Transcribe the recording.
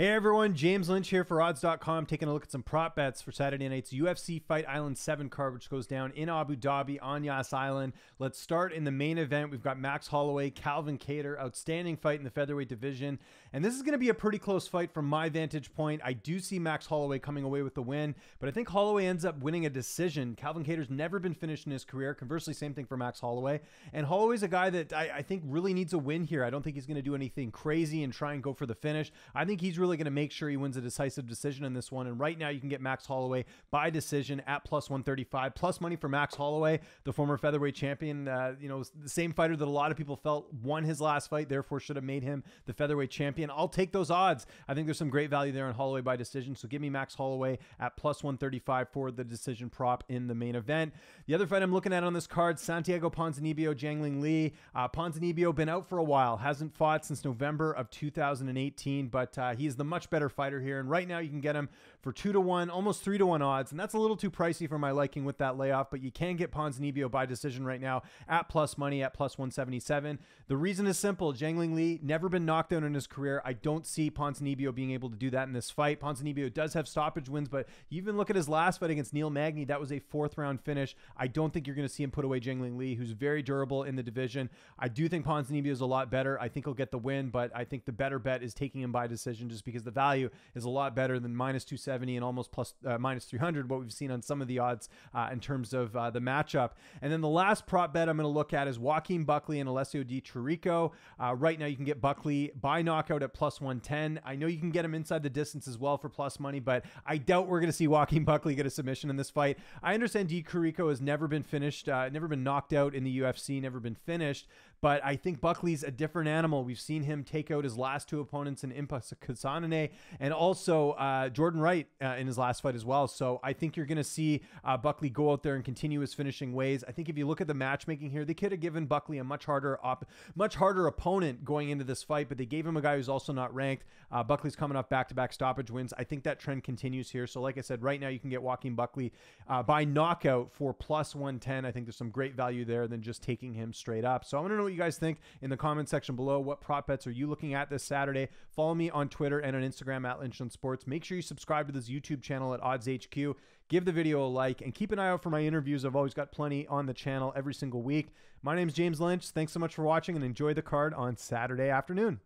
Hey everyone, James Lynch here for odds.com taking a look at some prop bets for Saturday night's UFC Fight Island 7 card which goes down in Abu Dhabi on Yas Island. Let's start in the main event. We've got Max Holloway, Calvin Cater, outstanding fight in the featherweight division. And this is going to be a pretty close fight from my vantage point. I do see Max Holloway coming away with the win, but I think Holloway ends up winning a decision. Calvin Cater's never been finished in his career. Conversely, same thing for Max Holloway. And Holloway's a guy that I, I think really needs a win here. I don't think he's going to do anything crazy and try and go for the finish. I think he's really really going to make sure he wins a decisive decision in this one. And right now, you can get Max Holloway by decision at plus 135, plus money for Max Holloway, the former featherweight champion. Uh, you know, the same fighter that a lot of people felt won his last fight, therefore should have made him the featherweight champion. I'll take those odds. I think there's some great value there on Holloway by decision. So give me Max Holloway at plus 135 for the decision prop in the main event. The other fight I'm looking at on this card, Santiago Ponzinibbio, Jangling Lee. Uh, Ponzinibbio been out for a while, hasn't fought since November of 2018, but uh, the much better fighter here. And right now you can get him for two to one, almost three to one odds. And that's a little too pricey for my liking with that layoff, but you can get Pons Nebio by decision right now at plus money at plus 177. The reason is simple. Jangling Lee never been knocked down in his career. I don't see Pons Nebio being able to do that in this fight. Pons Nebio does have stoppage wins, but even look at his last fight against Neil Magny. That was a fourth round finish. I don't think you're going to see him put away Jangling Lee, who's very durable in the division. I do think Pons Nebio is a lot better. I think he'll get the win, but I think the better bet is taking him by decision just because the value is a lot better than minus 270 and almost plus, uh, minus 300, what we've seen on some of the odds uh, in terms of uh, the matchup. And then the last prop bet I'm going to look at is Joaquin Buckley and Alessio Di Chirico. Uh, right now, you can get Buckley by knockout at plus 110. I know you can get him inside the distance as well for plus money, but I doubt we're going to see Joaquin Buckley get a submission in this fight. I understand Di Chirico has never been finished, uh, never been knocked out in the UFC, never been finished, but I think Buckley's a different animal. We've seen him take out his last two opponents in Impa and also uh, Jordan Wright uh, in his last fight as well. So I think you're going to see uh, Buckley go out there and continue his finishing ways. I think if you look at the matchmaking here, they could have given Buckley a much harder op- much harder opponent going into this fight, but they gave him a guy who's also not ranked. Uh, Buckley's coming off back-to-back stoppage wins. I think that trend continues here. So like I said, right now you can get Joaquin Buckley uh, by knockout for plus 110. I think there's some great value there than just taking him straight up. So I want to know what you guys think in the comment section below. What prop bets are you looking at this Saturday? Follow me on Twitter and on Instagram at Lynch on Sports. Make sure you subscribe to this YouTube channel at Odds HQ. Give the video a like and keep an eye out for my interviews. I've always got plenty on the channel every single week. My name is James Lynch. Thanks so much for watching and enjoy the card on Saturday afternoon.